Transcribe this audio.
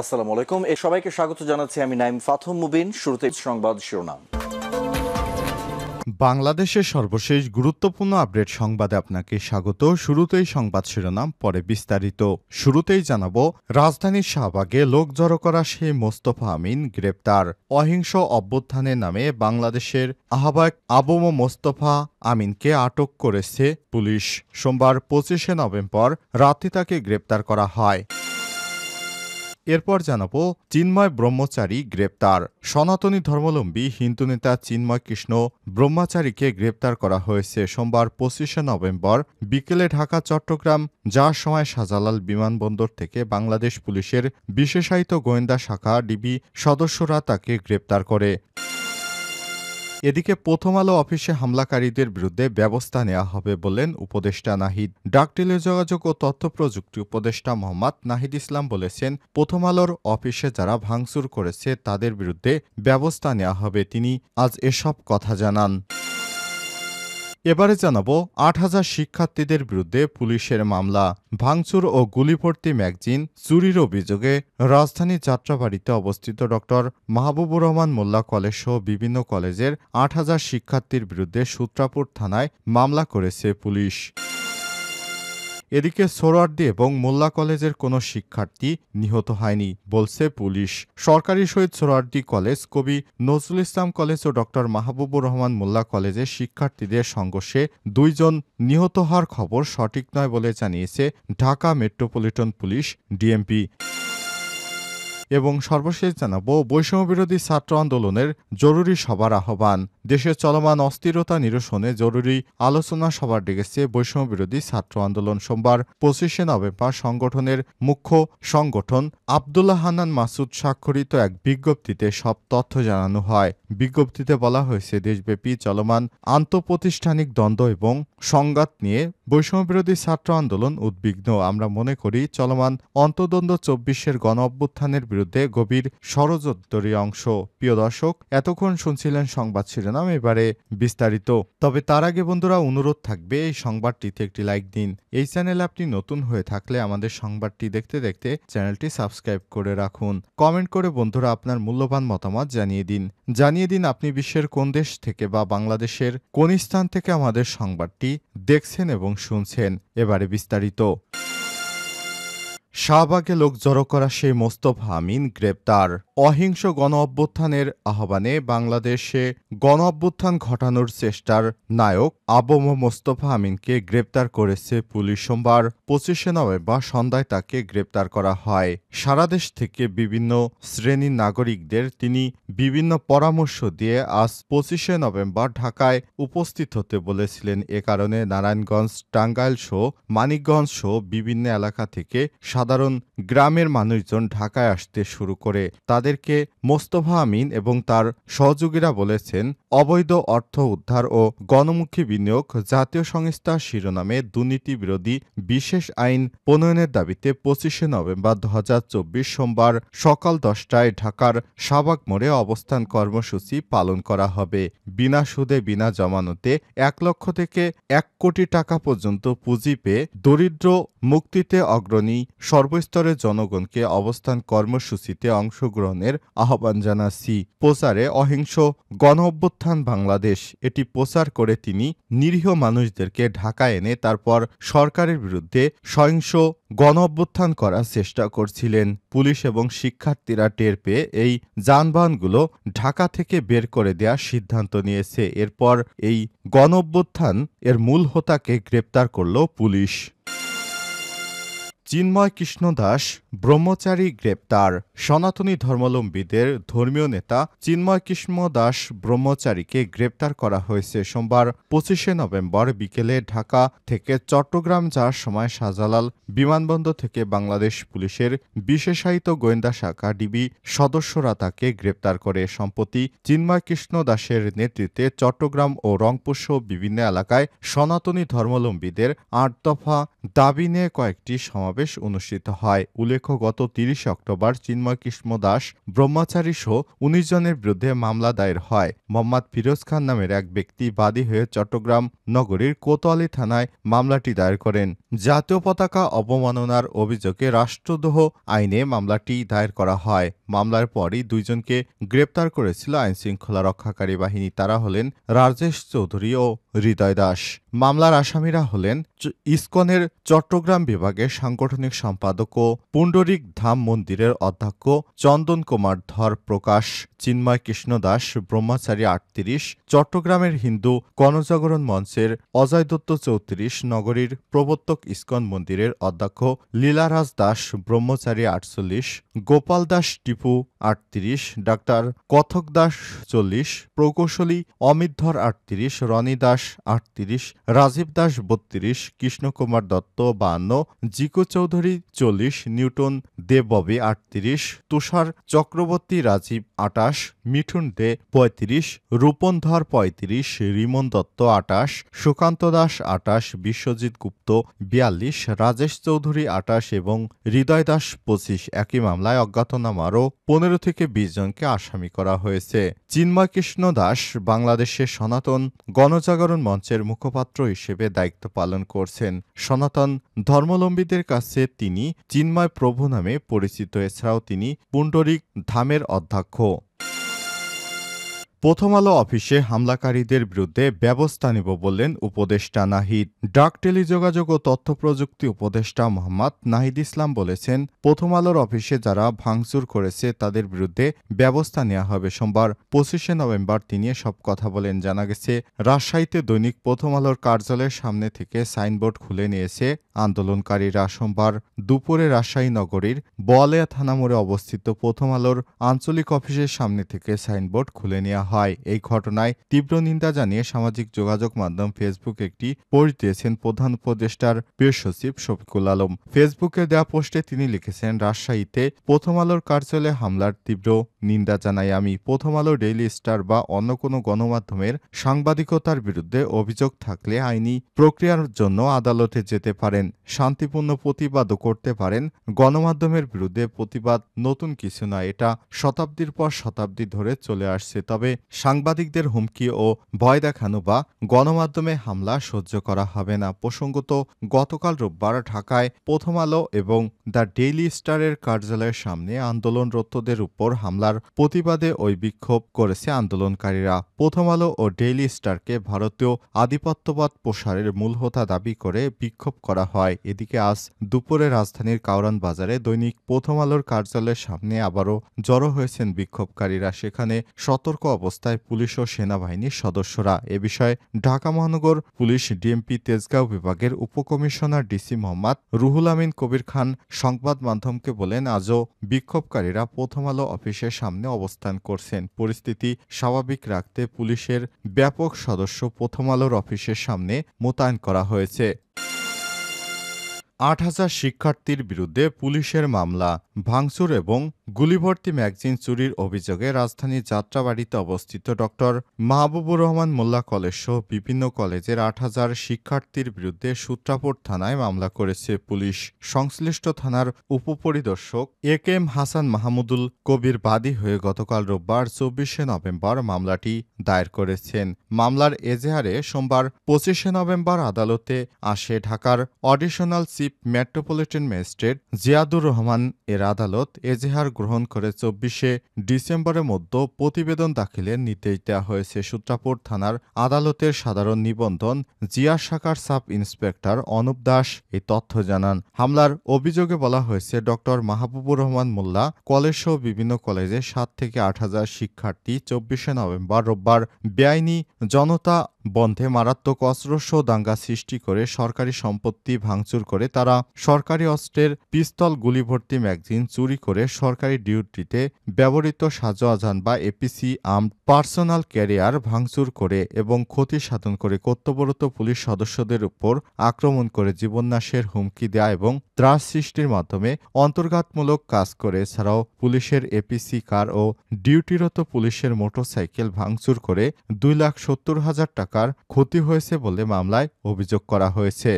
আসসালামু আলাইকুম এ সবাইকে স্বাগত জানাচ্ছি আমি নাইম ফাথম মুবিন শুরুতে সংবাদ শিরোনাম বাংলাদেশের সর্বশেষ গুরুত্বপূর্ণ আপডেট সংবাদে আপনাকে স্বাগত শুরুতেই সংবাদ শিরোনাম পরে বিস্তারিত শুরুতেই জানাব রাজধানীর শাহবাগে লোক জড়ো করা সেই মোস্তফা আমিন গ্রেপ্তার অহিংস অভ্যুত্থানের নামে বাংলাদেশের আহ্বায়ক আবম মোস্তফা আমিনকে আটক করেছে পুলিশ সোমবার পঁচিশে নভেম্বর রাতে তাকে গ্রেপ্তার করা হয় এরপর জানাব চিন্ময় ব্রহ্মচারী গ্রেপ্তার সনাতনী ধর্মলম্বী হিন্দু নেতা চিন্ময় কৃষ্ণ ব্রহ্মচারীকে গ্রেপ্তার করা হয়েছে সোমবার পঁচিশে নভেম্বর বিকেলে ঢাকা চট্টগ্রাম যাওয়ার সময় শাহজালাল বিমানবন্দর থেকে বাংলাদেশ পুলিশের বিশেষায়িত গোয়েন্দা শাখা ডিবি সদস্যরা তাকে গ্রেপ্তার করে এদিকে প্রথম আলো অফিসে হামলাকারীদের বিরুদ্ধে ব্যবস্থা নেওয়া হবে বলেন উপদেষ্টা নাহিদ ডাক যোগাযোগ ও তথ্য প্রযুক্তি উপদেষ্টা মোহাম্মদ নাহিদ ইসলাম বলেছেন প্রথম আলোর অফিসে যারা ভাঙচুর করেছে তাদের বিরুদ্ধে ব্যবস্থা নেওয়া হবে তিনি আজ এসব কথা জানান এবারে জানাব আট হাজার শিক্ষার্থীদের বিরুদ্ধে পুলিশের মামলা ভাঙচুর ও গুলিভর্তি ম্যাগজিন চুরির অভিযোগে রাজধানী যাত্রাবাড়িতে অবস্থিত ড মাহবুবুর রহমান মোল্লা কলেজ সহ বিভিন্ন কলেজের আট হাজার শিক্ষার্থীর বিরুদ্ধে সূত্রাপুর থানায় মামলা করেছে পুলিশ এদিকে সোরারদি এবং মোল্লা কলেজের কোনো শিক্ষার্থী নিহত হয়নি বলছে পুলিশ সরকারি শহীদ সোরারদি কলেজ কবি নজরুল ইসলাম কলেজ ও ডক্টর মাহবুবুর রহমান মোল্লা কলেজের শিক্ষার্থীদের সংঘর্ষে দুইজন নিহত হওয়ার খবর সঠিক নয় বলে জানিয়েছে ঢাকা মেট্রোপলিটন পুলিশ ডিএমপি এবং সর্বশেষ জানাবো বিরোধী ছাত্র আন্দোলনের জরুরি সভার আহ্বান দেশের চলমান অস্থিরতা নিরসনে জরুরি আলোচনা সভার ডেকেছে বিরোধী ছাত্র আন্দোলন সোমবার পঁচিশে নভেম্বর সংগঠনের মুখ্য সংগঠন আবদুল্লাহ হানান মাসুদ স্বাক্ষরিত এক বিজ্ঞপ্তিতে সব তথ্য জানানো হয় বিজ্ঞপ্তিতে বলা হয়েছে দেশব্যাপী চলমান আন্তঃপ্রতিষ্ঠানিক দ্বন্দ্ব এবং সংঘাত নিয়ে বৈষম্য বিরোধী ছাত্র আন্দোলন উদ্বিগ্ন আমরা মনে করি চলমান অন্তদ্বন্দ্ব চব্বিশের গণ অভ্যুত্থানের বিরুদ্ধে বিরুদ্ধে গভীর ষড়যন্ত্রী অংশ প্রিয় দর্শক এতক্ষণ শুনছিলেন সংবাদ শিরোনাম এবারে বিস্তারিত তবে তার আগে বন্ধুরা অনুরোধ থাকবে এই সংবাদটিতে একটি লাইক দিন এই চ্যানেল আপনি নতুন হয়ে থাকলে আমাদের সংবাদটি দেখতে দেখতে চ্যানেলটি সাবস্ক্রাইব করে রাখুন কমেন্ট করে বন্ধুরা আপনার মূল্যবান মতামত জানিয়ে দিন জানিয়ে দিন আপনি বিশ্বের কোন দেশ থেকে বা বাংলাদেশের কোন স্থান থেকে আমাদের সংবাদটি দেখছেন এবং শুনছেন এবারে বিস্তারিত শাহবাগে লোক জড়ো করা সেই মোস্তফা আমিন গ্রেপ্তার অহিংস গণ অভ্যুত্থানের আহ্বানে বাংলাদেশে গণ অভ্যুত্থান ঘটানোর চেষ্টার নায়ক আবম মোস্তফা আমিনকে গ্রেপ্তার করেছে পুলিশ সোমবার পঁচিশে নভেম্বর সন্ধ্যায় তাকে গ্রেপ্তার করা হয় সারা দেশ থেকে বিভিন্ন শ্রেণীর নাগরিকদের তিনি বিভিন্ন পরামর্শ দিয়ে আজ পঁচিশে নভেম্বর ঢাকায় উপস্থিত হতে বলেছিলেন এ কারণে নারায়ণগঞ্জ টাঙ্গাইল সহ মানিকগঞ্জ সহ বিভিন্ন এলাকা থেকে সাধারণ গ্রামের মানুষজন ঢাকায় আসতে শুরু করে তাদেরকে মোস্তফা আমিন এবং তার সহযোগীরা বলেছেন অবৈধ অর্থ উদ্ধার ও গণমুখী বিনিয়োগ জাতীয় সংস্থা শিরোনামে দুর্নীতি বিরোধী বিশেষ আইন প্রণয়নের দাবিতে পঁচিশে নভেম্বর দু সোমবার সকাল দশটায় ঢাকার সাবাগ মোড়ে অবস্থান কর্মসূচি পালন করা হবে বিনা সুদে বিনা জমানতে এক লক্ষ থেকে এক কোটি টাকা পর্যন্ত পুঁজি পেয়ে দরিদ্র মুক্তিতে অগ্রণী সর্বস্তরের জনগণকে অবস্থান কর্মসূচিতে অংশগ্রহণ আন্দোলনের আহ্বান জানাচ্ছি প্রচারে অহিংস গণ অভ্যুত্থান বাংলাদেশ এটি প্রচার করে তিনি নিরীহ মানুষদেরকে ঢাকায় এনে তারপর সরকারের বিরুদ্ধে সহিংস গণ অভ্যুত্থান করার চেষ্টা করছিলেন পুলিশ এবং শিক্ষার্থীরা টের পেয়ে এই যানবাহনগুলো ঢাকা থেকে বের করে দেওয়ার সিদ্ধান্ত নিয়েছে এরপর এই গণ অভ্যুত্থান এর মূল হোতাকে গ্রেপ্তার করল পুলিশ চিন্ময় কৃষ্ণ দাস ব্রহ্মচারী গ্রেপ্তার সনাতনী ধর্মলম্বীদের ধর্মীয় নেতা চিন্ময় কৃষ্ণ দাস ব্রহ্মচারীকে গ্রেপ্তার করা হয়েছে সোমবার পঁচিশে নভেম্বর বিকেলে ঢাকা থেকে চট্টগ্রাম যাওয়ার সময় শাহজালাল বিমানবন্দর থেকে বাংলাদেশ পুলিশের বিশেষায়িত গোয়েন্দা শাখা ডিবি সদস্যরা তাকে গ্রেপ্তার করে সম্প্রতি চিন্ময় কৃষ্ণ দাসের নেতৃত্বে চট্টগ্রাম ও রংপুর সহ বিভিন্ন এলাকায় সনাতনী ধর্মলম্বীদের আট দফা দাবি নিয়ে কয়েকটি সমাবেশ অনুষ্ঠিত হয় উল্লেখ কর্তৃপক্ষ গত তিরিশে অক্টোবর চিন্ময় কৃষ্ণ দাস ব্রহ্মচারী সহ উনিশ জনের বিরুদ্ধে মামলা দায়ের হয় মোহাম্মদ ফিরোজ খান নামের এক ব্যক্তি বাদী হয়ে চট্টগ্রাম নগরীর কোতোয়ালি থানায় মামলাটি দায়ের করেন জাতীয় পতাকা অবমাননার অভিযোগে রাষ্ট্রদ্রোহ আইনে মামলাটি দায়ের করা হয় মামলার পরই দুইজনকে গ্রেপ্তার করেছিল আইনশৃঙ্খলা রক্ষাকারী বাহিনী তারা হলেন রাজেশ চৌধুরী ও হৃদয় দাস মামলার আসামিরা হলেন ইস্কনের চট্টগ্রাম বিভাগের সাংগঠনিক সম্পাদক ও পুণ্ডরিক ধাম মন্দিরের অধ্যক্ষ চন্দন কুমার ধর প্রকাশ চিন্ময় কৃষ্ণ দাস ব্রহ্মচারী আটত্রিশ চট্টগ্রামের হিন্দু গণজাগরণ মঞ্চের অজয় দত্ত চৌত্রিশ নগরীর প্রবর্তক ইস্কন মন্দিরের অধ্যক্ষ লীলারাজ দাস ব্রহ্মচারী আটচল্লিশ গোপাল দাস টিপু আটত্রিশ ডাক্তার কথক দাস চল্লিশ প্রকৌশলী অমিত ধর আটত্রিশ রনি দাস দাস আটত্রিশ রাজীব দাস বত্রিশ কৃষ্ণকুমার দত্ত বান্ন জিকু চৌধুরী চল্লিশ নিউটন দেববি আটত্রিশ তুষার চক্রবর্তী রাজীব আটাশ মিঠুন দে পঁয়ত্রিশ রূপন ধর পঁয়ত্রিশ রিমন দত্ত আটাশ সুকান্ত দাস আটাশ বিশ্বজিৎ গুপ্ত বিয়াল্লিশ রাজেশ চৌধুরী আটাশ এবং হৃদয় দাস পঁচিশ একই মামলায় অজ্ঞাতনামারও পনেরো থেকে বিশ জনকে আসামি করা হয়েছে চিন্ময় কৃষ্ণ দাস বাংলাদেশের সনাতন গণজাগরণ জাগরণ মঞ্চের মুখপাত্র হিসেবে দায়িত্ব পালন করছেন সনাতন ধর্মলম্বীদের কাছে তিনি চিন্ময় প্রভু নামে পরিচিত এছাড়াও তিনি পুণ্ডরিক ধামের অধ্যক্ষ প্রথম আলো অফিসে হামলাকারীদের বিরুদ্ধে ব্যবস্থা নেব বললেন উপদেষ্টা নাহিদ ডাক টেলিযোগাযোগ ও তথ্য প্রযুক্তি উপদেষ্টা মোহাম্মদ নাহিদ ইসলাম বলেছেন প্রথম আলোর অফিসে যারা ভাঙচুর করেছে তাদের বিরুদ্ধে ব্যবস্থা নেওয়া হবে সোমবার পঁচিশে নভেম্বর তিনি সব কথা বলেন জানা গেছে রাজশাহীতে দৈনিক প্রথম আলোর কার্যালয়ের সামনে থেকে সাইনবোর্ড খুলে নিয়েছে আন্দোলনকারীরা সোমবার দুপুরে রাজশাহী নগরীর বলেয়া থানা মোড়ে অবস্থিত প্রথম আলোর আঞ্চলিক অফিসের সামনে থেকে সাইনবোর্ড খুলে নেওয়া হয় এই ঘটনায় তীব্র নিন্দা জানিয়ে সামাজিক যোগাযোগ মাধ্যম ফেসবুক একটি পোস্ট দিয়েছেন প্রধান উপদেষ্টার প্রিয় সচিব শফিকুল আলম ফেসবুকে দেয়া পোস্টে তিনি লিখেছেন রাজশাহীতে প্রথম আলোর কার্যালয়ে হামলার তীব্র নিন্দা জানাই আমি প্রথম আলো ডেইলি স্টার বা অন্য কোনো গণমাধ্যমের সাংবাদিকতার বিরুদ্ধে অভিযোগ থাকলে আইনি প্রক্রিয়ার জন্য আদালতে যেতে পারেন শান্তিপূর্ণ প্রতিবাদও করতে পারেন গণমাধ্যমের বিরুদ্ধে প্রতিবাদ নতুন কিছু না এটা শতাব্দীর পর শতাব্দী ধরে চলে আসছে তবে সাংবাদিকদের হুমকি ও ভয় দেখানো বা গণমাধ্যমে হামলা সহ্য করা হবে না প্রসঙ্গত গতকাল রোববার ঢাকায় প্রথম আলো এবং দ্য ডেইলি স্টারের কার্যালয়ের সামনে আন্দোলনরতদের উপর হামলার প্রতিবাদে ওই বিক্ষোভ করেছে আন্দোলনকারীরা প্রথম আলো ও ডেইলি স্টারকে ভারতীয় আধিপত্যবাদ প্রসারের মূল হোতা দাবি করে বিক্ষোভ করা হয় এদিকে আজ দুপুরে রাজধানীর কাউরান বাজারে দৈনিক প্রথম আলোর কার্যালয়ের সামনে আবারও জড়ো হয়েছেন বিক্ষোভকারীরা সেখানে সতর্ক অবস্থা অবস্থায় পুলিশ ও সেনাবাহিনীর সদস্যরা এ বিষয়ে ঢাকা মহানগর পুলিশ ডিএমপি তেজগাঁও বিভাগের উপকমিশনার ডিসি মোহাম্মদ রুহুল আমিন কবির খান সংবাদ মাধ্যমকে বলেন আজও বিক্ষোভকারীরা প্রথম আলো অফিসের সামনে অবস্থান করছেন পরিস্থিতি স্বাভাবিক রাখতে পুলিশের ব্যাপক সদস্য প্রথম আলোর অফিসের সামনে মোতায়েন করা হয়েছে আট হাজার শিক্ষার্থীর বিরুদ্ধে পুলিশের মামলা ভাঙচুর এবং গুলিভর্তি ম্যাগজিন চুরির অভিযোগে রাজধানীর যাত্রাবাড়িতে অবস্থিত ড মাহবুবুর রহমান মোল্লা কলেজসহ বিভিন্ন কলেজের আট হাজার শিক্ষার্থীর বিরুদ্ধে সূত্রাপুর থানায় মামলা করেছে পুলিশ সংশ্লিষ্ট থানার উপপরিদর্শক A K M Hasan Mahmudul Kabir বাদী হয়ে গতকাল রোববার চব্বিশে নভেম্বর মামলাটি দায়ের করেছেন মামলার এজেহারে সোমবার পঁচিশে নভেম্বর আদালতে আসে ঢাকার additional chief metropolitan magistrate Ziadur Rahman এর আদালত এজেহার গ্রহণ করে চব্বিশে ডিসেম্বরের মধ্যে প্রতিবেদন দাখিলের নির্দেশ দেওয়া হয়েছে সূত্রাপুর থানার আদালতের সাধারণ নিবন্ধন জিয়া শাখার সাব ইন্সপেক্টর অনুপ দাস এই তথ্য জানান হামলার অভিযোগে বলা হয়েছে ড মাহবুবুর রহমান মোল্লা কলেজ সহ বিভিন্ন কলেজে সাত থেকে আট হাজার শিক্ষার্থী চব্বিশে নভেম্বর রোববার বেআইনি জনতা বন্ধে মারাত্মক অস্ত্রস্য দাঙ্গা সৃষ্টি করে সরকারি সম্পত্তি ভাঙচুর করে তারা সরকারি অস্ত্রের পিস্তল গুলিভর্তি ম্যাগজিন চুরি করে সরকারি ডিউটিতে ব্যবহৃত আজান বা এপিসি আর্ম পার্সোনাল ক্যারিয়ার ভাঙচুর করে এবং ক্ষতি সাধন করে কর্তব্যরত পুলিশ সদস্যদের উপর আক্রমণ করে জীবন্যাসের হুমকি দেয়া এবং ত্রাস সৃষ্টির মাধ্যমে অন্তর্ঘাতমূলক কাজ করে এছাড়াও পুলিশের এপিসি কার ও ডিউটিরত পুলিশের মোটরসাইকেল ভাঙচুর করে দুই লাখ সত্তর হাজার টাকা টাকার ক্ষতি হয়েছে বলে মামলায় অভিযোগ করা হয়েছে